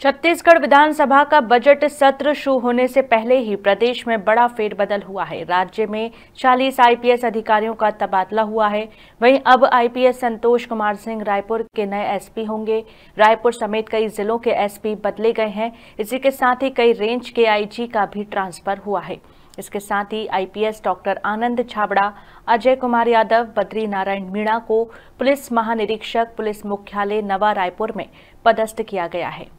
छत्तीसगढ़ विधानसभा का बजट सत्र शुरू होने से पहले ही प्रदेश में बड़ा फेरबदल हुआ है राज्य में 40 आईपीएस अधिकारियों का तबादला हुआ है वहीं अब आईपीएस संतोष कुमार सिंह रायपुर के नए एसपी होंगे रायपुर समेत कई जिलों के एसपी बदले गए हैं इसी के साथ ही कई रेंज के आईजी का भी ट्रांसफर हुआ है इसके साथ ही आईपीएस डॉक्टर आनंद छाबड़ा अजय कुमार यादव बद्री नारायण मीणा को पुलिस महानिरीक्षक पुलिस मुख्यालय नवा रायपुर में पदस्थ किया गया है